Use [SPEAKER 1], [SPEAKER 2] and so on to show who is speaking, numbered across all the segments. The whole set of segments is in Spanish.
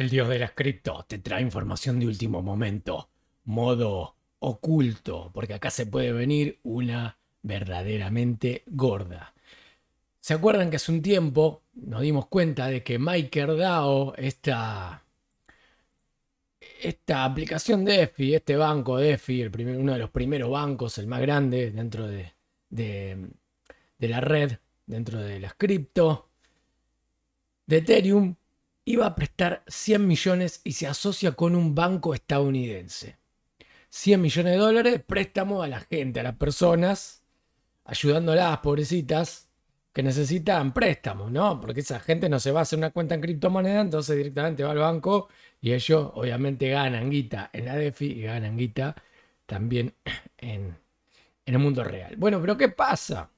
[SPEAKER 1] El dios de las cripto te trae información de último momento, modo oculto, porque acá se puede venir una verdaderamente gorda. ¿Se acuerdan que hace un tiempo nos dimos cuenta de que MakerDAO, esta, esta aplicación de EFI, este banco de EFI, el uno de los primeros bancos, el más grande dentro de, de la red, dentro de las cripto, de Ethereum, iba a prestar 100 millones y se asocia con un banco estadounidense. 100 millones de dólares préstamo a la gente, a las personas, ayudándolas, pobrecitas, que necesitan préstamos, ¿no? Porque esa gente no se va a hacer una cuenta en criptomoneda, entonces directamente va al banco y ellos obviamente ganan guita en la DeFi y ganan guita también en, en el mundo real. Bueno, pero ¿qué pasa?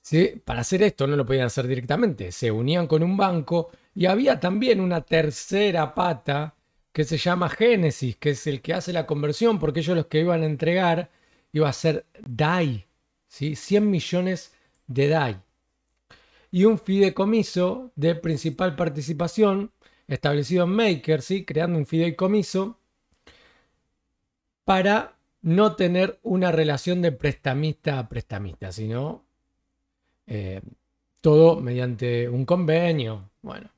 [SPEAKER 1] ¿Sí? Para hacer esto no lo podían hacer directamente, se unían con un banco y había también una tercera pata que se llama Génesis, que es el que hace la conversión, porque ellos los que iban a entregar iba a ser DAI, ¿sí? 100 millones de DAI. Y un fideicomiso de principal participación establecido en Maker, creando un fideicomiso para no tener una relación de prestamista a prestamista, sino eh, todo mediante un convenio. Bueno,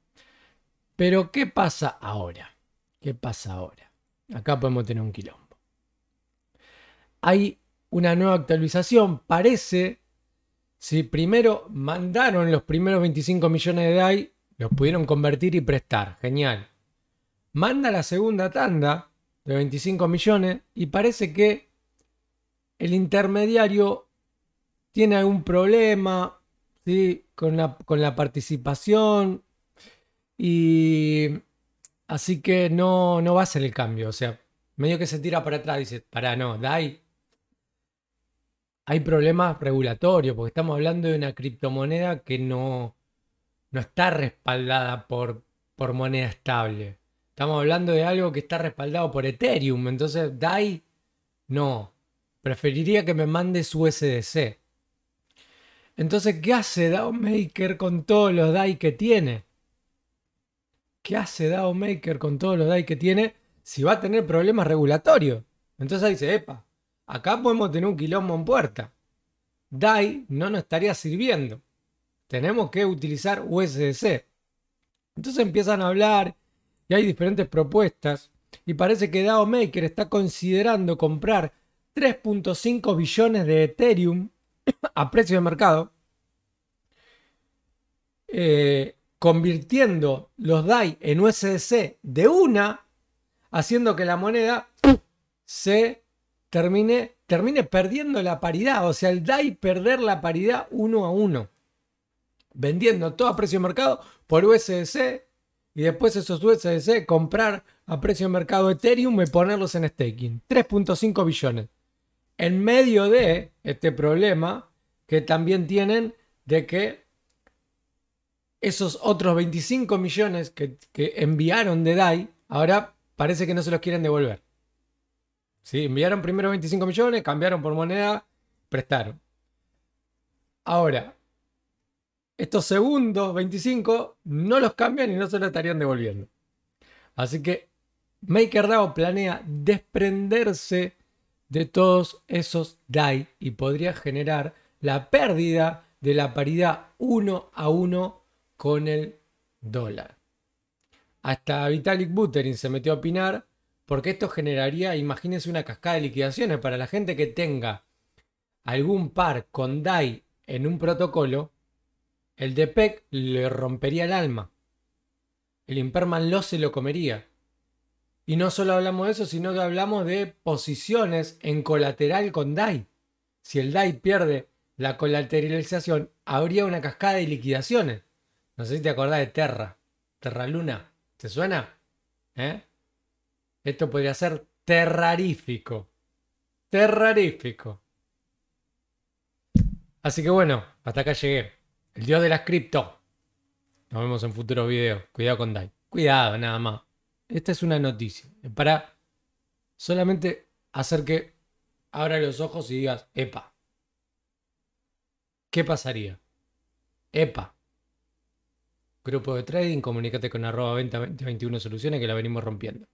[SPEAKER 1] pero ¿qué pasa ahora? ¿Qué pasa ahora? Acá podemos tener un quilombo. Hay una nueva actualización, parece. Si primero mandaron los primeros 25 millones de DAI, los pudieron convertir y prestar. Genial. Manda la segunda tanda de 25 millones y parece que el intermediario tiene algún problema ¿sí? con, la, con la participación y así que no, no va a ser el cambio. O sea, medio que se tira para atrás, dice, para no, DAI. Hay problemas regulatorios, porque estamos hablando de una criptomoneda que no, está respaldada por, moneda estable. Estamos hablando de algo que está respaldado por Ethereum. Entonces, DAI, no. Preferiría que me mande su SDC Entonces, ¿qué hace DAOMAKER con todos los DAI que tiene? ¿qué hace DAO Maker con todos los DAI que tiene si va a tener problemas regulatorios? Entonces dice, epa, acá podemos tener un quilombo en puerta. DAI no nos estaría sirviendo. Tenemos que utilizar USDC. Entonces empiezan a hablar y hay diferentes propuestas y parece que DAO Maker está considerando comprar 3.5 billones de Ethereum a precio de mercado. Eh, convirtiendo los DAI en USDC de una, haciendo que la moneda se termine, termine perdiendo la paridad, o sea, el DAI perder la paridad uno a uno, vendiendo todo a precio de mercado por USDC y después esos USDC comprar a precio de mercado Ethereum y ponerlos en staking. 3.5 billones. En medio de este problema que también tienen de que esos otros 25 millones que, enviaron de DAI, ahora parece que no se los quieren devolver. Si Enviaron primero 25 millones, cambiaron por moneda, prestaron. Ahora, estos segundos 25 no los cambian y no se los estarían devolviendo. Así que MakerDAO planea desprenderse de todos esos DAI y podría generar la pérdida de la paridad 1 a 1 con el dólar. Hasta Vitalik Buterin se metió a opinar porque esto generaría, imagínense, una cascada de liquidaciones para la gente que tenga algún par con DAI en un protocolo, el DPEC le rompería el alma. El Imperman lo se lo comería. Y no solo hablamos de eso, sino que hablamos de posiciones en colateral con DAI. Si el DAI pierde la colateralización, habría una cascada de liquidaciones. No sé si te acordás de Terra. Terra Luna. ¿Te suena? ¿Eh? Esto podría ser terrarífico. Terrarífico. Así que bueno, hasta acá llegué. El dios de las cripto. Nos vemos en futuros videos. Cuidado con Dai. Cuidado, nada más. Esta es una noticia. Para solamente hacer que abra los ojos y digas, epa. ¿Qué pasaría? Epa. Grupo de trading, comunícate con arroba venta 2021 soluciones que la venimos rompiendo.